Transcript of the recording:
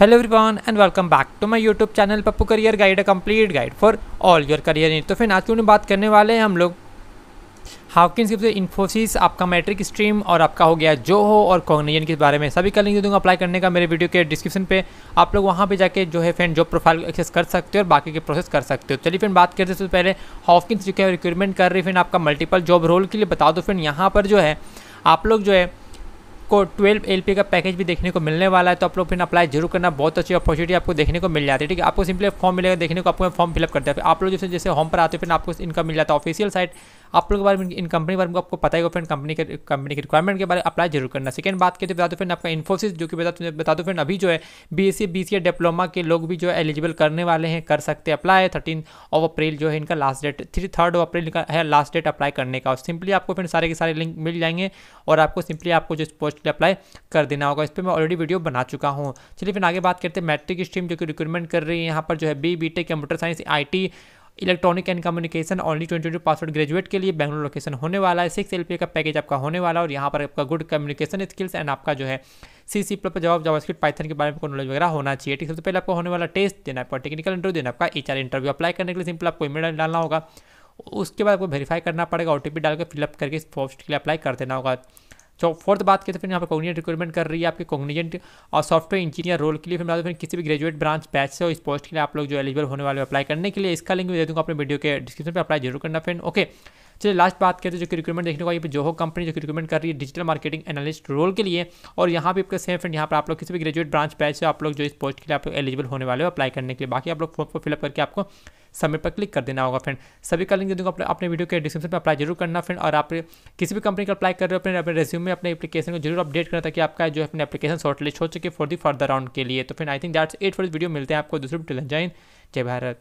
hello everyone and welcome back to my YouTube channel Pappu career guide a complete guide for all your career need तो फिर आज क्यों बात करने वाले हैं हम लोग हाउकिन से इन्फोसिस आपका मैट्रिक स्ट्रीम और आपका हो गया जो हो और कॉग्निजन के बारे में सभी का लिंक दे दूँगा अप्लाई करने का मेरे वीडियो के डिस्क्रिप्शन पे आप लोग वहाँ पे जाके जो है फ्रेंड जॉब प्रोफाइल एक्सेस कर सकते हो और बाकी के प्रोसेस कर सकते हो चलिए फिर बात करते सबसे पहले हाउकिन जो है रिक्रूटमेंट कर रही है आपका मल्टीपल जॉब रोल के लिए बता दो फिर यहाँ पर जो है आप लोग जो है आपको ट्वेल्व एल का पैकेज भी देखने को मिलने वाला है तो आप लोग फिर अप्लाई जरूर करना बहुत अच्छी अपॉर्चुनिटी आपको देखने को मिल जाती है ठीक है आपको सिंपली फॉर्म मिलेगा देखने को आपको फॉर्म फिलअप करते हैं आप लोग जैसे जैसे होम पर आते हैं फिर आपको इनका मिल जाता है ऑफिशियल साइट आप लोगों के बारे में इन कंपनी बारे में आपको पता ही होगा फ्रेंड कंपनी के कंपनी के रिक्वायरमेंट के बारे में अप्लाई जरूर करना सेकेंड बात करें तो बता दो फ्रेंड आपका इन्फोसिस जो कि बता बता दो फ्रेंड अभी जो है B S C B C diploma के लोग भी जो है एलिजिबल करने वाले हैं कर सकते हैं अप्लाई थर्टीन ऑफ अप्रैल जो है इनका last date three third of April का है लास्ट डेट अप्लाई करने का और सिंपली आपको फिर सारे के सारे लिंक मिल जाएंगे और आपको सिंपली आपको जो इस पोस्ट पर अप्लाई कर देना होगा इस पर मैं ऑलरेडी वीडियो बना चुका हूँ चलिए फिर आगे बात करते हैं मैट्रिक स्ट्रीम जो कि रिक्रूटमेंट कर रही है यहाँ पर जो है B B tech computer science I T electronic and communication only twenty two password graduate के लिए बैंगलोर लोकेशन होने वाला है सिक्स एल का पैकेज आपका होने वाला और यहाँ पर आपका गुड कम्युनिकेशन स्किल्स एंड आपका जो है C C plus Java JavaScript Python के बारे में नॉलेज वगैरह होना चाहिए ठीक सबसे पहले आपको होने वाला टेस्ट देना आपका टेक्निकल इंटरव्यू देना आपका एच इंटरव्यू अप्लाई करने के लिए सिंपल आपको ईमेल डालना होगा उसके बाद आपको वेरीफाई करना पड़ेगा ओ डाल के फिलअप करके इस फॉर्म के लिए अप्लाई कर देना होगा फोर्थ बात करते तो फिर यहाँ पर कॉग्निजेंट रिक्रूटमेंट कर रही है आपके कॉग्निजेंट और सॉफ्टवेयर इंजीनियर रोल के लिए फिर फिर किसी भी ग्रेजुएट ब्रांच बैच से हो इस पोस्ट के लिए आप लोग जो एलिजिबल होने वाले अप्लाई करने के लिए इसका लिंक भी दे दूँगा अपने वीडियो के डिस्क्रिप्शन पर अप्लाई जरूर करना फ्रेंड ओके चलिए लास्ट बात करते हैं तो जो कि रिक्रूटमेंट देखने को ये हो कंपनी जो कि रिक्रूटमेंट कर रही है डिजिटल मार्केटिंग एनालिस्ट रोल के लिए और यहाँ भी आपके सेम फ्रेंड यहाँ पर आप लोग किसी भी ग्रेजुएट ब्रांच बैच से आप लोग जो इस पोस्ट के लिए आप लोग एलिजिबल होने वाले हो अप्लाई करने के लिए बाकी आप लोग फॉर्म को फिलअप करके आपको सबमिट पर क्लिक कर देना होगा फ्रेंड सभी का लिंक दे अपने अपने वीडियो के डिस्क्रिप्शन पर अप्लाई जरूर करना फ्रेंड और आप किसी भी कंपनी का अप्लाई कर रहे हो फिर अपने रेज्यूम में अपने एप्लीकेशन को जरूर अपडेट करना ताकि आपका जो अपने एप्लीकेशन शॉर्ट लिस्ट हो चुके फॉर दी फर्दर राउंड के लिए तो फिर I think that's it for video मिलते हैं आपको दूसरे जय जय भारत